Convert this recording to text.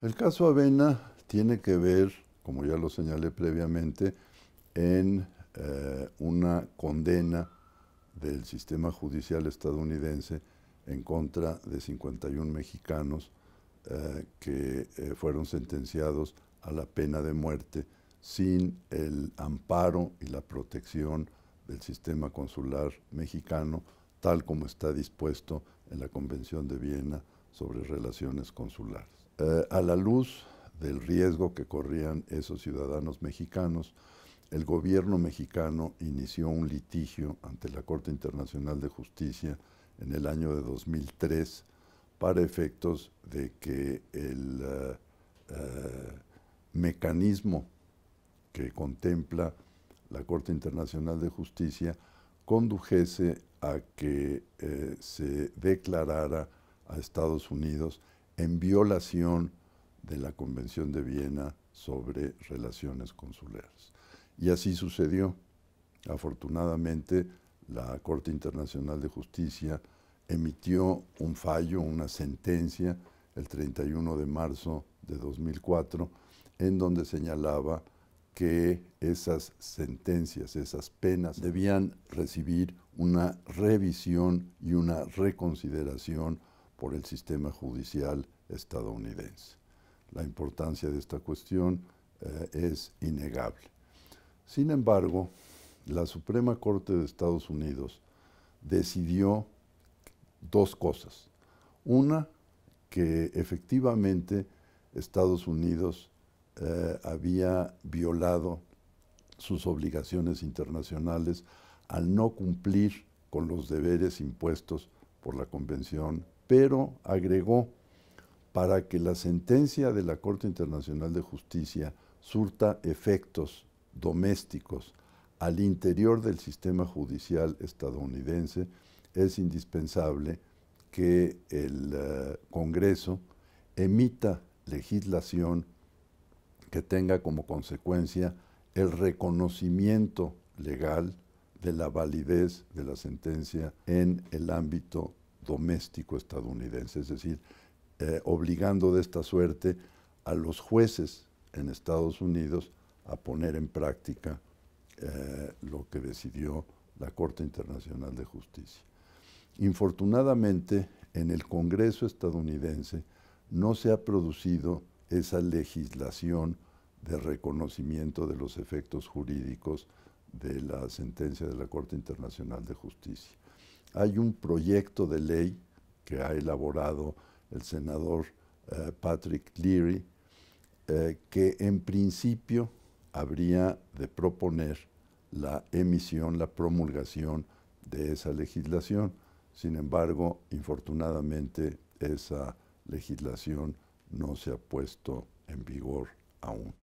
El caso Avena tiene que ver, como ya lo señalé previamente, en eh, una condena del sistema judicial estadounidense en contra de 51 mexicanos eh, que eh, fueron sentenciados a la pena de muerte sin el amparo y la protección del sistema consular mexicano, tal como está dispuesto en la Convención de Viena sobre relaciones consulares. Eh, a la luz del riesgo que corrían esos ciudadanos mexicanos, el gobierno mexicano inició un litigio ante la Corte Internacional de Justicia en el año de 2003 para efectos de que el eh, eh, mecanismo que contempla la Corte Internacional de Justicia condujese a que se declarara a Estados Unidos en violación de la Convención de Viena sobre relaciones consulares. Y así sucedió. Afortunadamente, la Corte Internacional de Justicia emitió un fallo, una sentencia, el 31 de marzo de 2004, en donde señalaba que esas sentencias, esas penas, debían recibir una revisión y una reconsideración por el sistema judicial estadounidense. La importancia de esta cuestión eh, es innegable. Sin embargo, la Suprema Corte de Estados Unidos decidió dos cosas. Una, que efectivamente Estados Unidos eh, había violado sus obligaciones internacionales al no cumplir con los deberes impuestos por la Convención pero agregó para que la sentencia de la Corte Internacional de Justicia surta efectos domésticos al interior del sistema judicial estadounidense, es indispensable que el eh, Congreso emita legislación que tenga como consecuencia el reconocimiento legal de la validez de la sentencia en el ámbito doméstico estadounidense, es decir, eh, obligando de esta suerte a los jueces en Estados Unidos a poner en práctica eh, lo que decidió la Corte Internacional de Justicia. Infortunadamente, en el Congreso estadounidense no se ha producido esa legislación de reconocimiento de los efectos jurídicos de la sentencia de la Corte Internacional de Justicia hay un proyecto de ley que ha elaborado el senador eh, Patrick Leary, eh, que en principio habría de proponer la emisión, la promulgación de esa legislación. Sin embargo, infortunadamente, esa legislación no se ha puesto en vigor aún.